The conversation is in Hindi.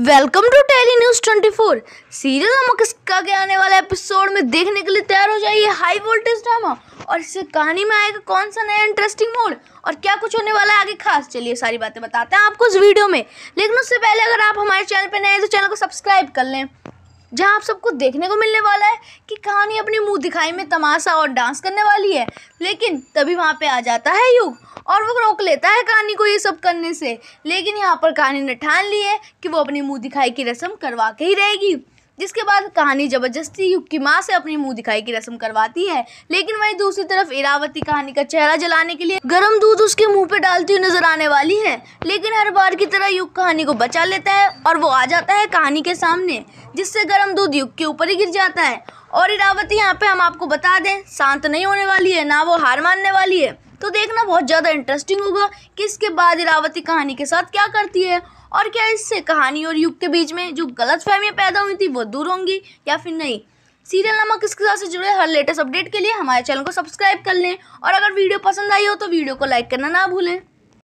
welcome to tele news 24 serial हम का के आने वाला एपिसोड में देखने के लिए तैयार हो जाइए हाई वोल्टेज ड्रामा और इस कहानी में आएगा कौन सा नया इंटरेस्टिंग मोड और क्या कुछ होने वाला है आगे खास चलिए सारी बातें बताते हैं आपको इस वीडियो में लेकिन उससे पहले अगर आप हमारे चैनल पर नए हैं तो चैनल को सब्सक्राइब कर लें जहाँ आप सबको देखने को मिलने वाला है कि कहानी अपने मुँह दिखाई में तमाशा और डांस करने वाली है लेकिन तभी वहाँ पे आ जाता है युग और वो रोक लेता है कहानी को ये सब करने से लेकिन यहाँ पर कहानी ने ठान ली है कि वो अपनी मुँह दिखाई की रस्म करवा के ही रहेगी जिसके बाद कहानी जबरदस्ती युग की माँ से अपनी मुंह दिखाई की रस्म करवाती है लेकिन वहीं दूसरी तरफ इरावती कहानी का चेहरा जलाने के लिए गर्म दूध उसके मुंह पे डालती हुई नजर आने वाली है लेकिन हर बार की तरह युग कहानी को बचा लेता है और वो आ जाता है कहानी के सामने जिससे गर्म दूध युग के ऊपर ही गिर जाता है और इरावती यहाँ पे हम आपको बता दें शांत नहीं होने वाली है ना वो हार मानने वाली है तो देखना बहुत ज़्यादा इंटरेस्टिंग होगा कि इसके बाद इरावती कहानी के साथ क्या करती है और क्या इससे कहानी और युग के बीच में जो गलत फहमियाँ पैदा हुई थी वो दूर होंगी या फिर नहीं सीरियल नमक किसके साथ से जुड़े हर लेटेस्ट अपडेट के लिए हमारे चैनल को सब्सक्राइब कर लें और अगर वीडियो पसंद आई हो तो वीडियो को लाइक करना ना भूलें